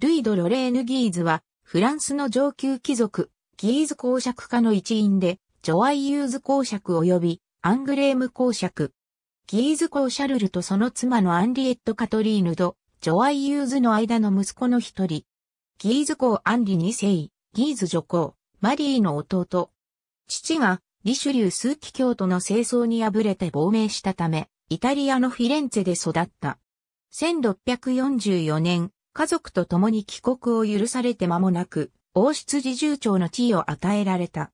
ルイド・ロレーヌ・ギーズは、フランスの上級貴族、ギーズ公爵家の一員で、ジョアイ・ユーズ公爵及び、アングレーム公爵。ギーズ公シャルルとその妻のアンリエット・カトリーヌと、ジョアイ・ユーズの間の息子の一人。ギーズ公アンリ二世、ギーズ女公、マリーの弟。父が、リシュリュー枢機教徒の清掃に敗れて亡命したため、イタリアのフィレンツェで育った。1644年、家族と共に帰国を許されて間もなく、王室侍従長の地位を与えられた。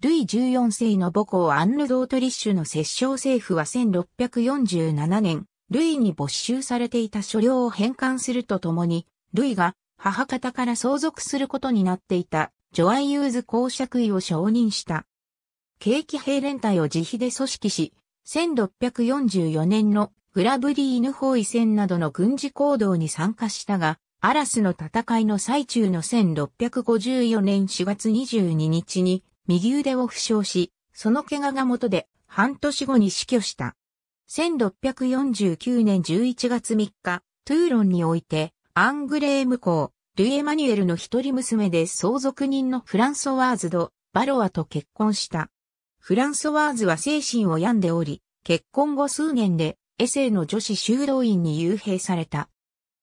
ルイ14世の母校アンヌ・ドートリッシュの摂政政府は1647年、ルイに没収されていた所領を返還するとともに、ルイが母方から相続することになっていたジョアイ・ユーズ公爵位を承認した。景気兵連隊を自費で組織し、1644年のグラブリーヌ包囲戦などの軍事行動に参加したが、アラスの戦いの最中の1654年4月22日に右腕を負傷し、その怪我が元で半年後に死去した。1649年11月3日、トゥーロンにおいて、アングレーム公、ルイ・エマニュエルの一人娘で相続人のフランソワーズド・バロアと結婚した。フランソワーズは精神を病んでおり、結婚後数年でエセイの女子修道院に幽閉された。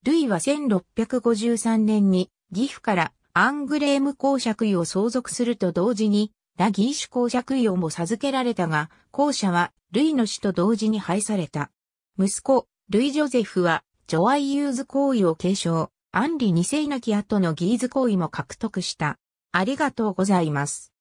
ルイは1653年にギフからアングレーム公爵位を相続すると同時にラギーシュ公爵位をも授けられたが、公爵はルイの死と同時に廃された。息子、ルイ・ジョゼフは、ジョアイ・ユーズ行為を継承、アンリ・二世キき後のギーズ行為も獲得した。ありがとうございます。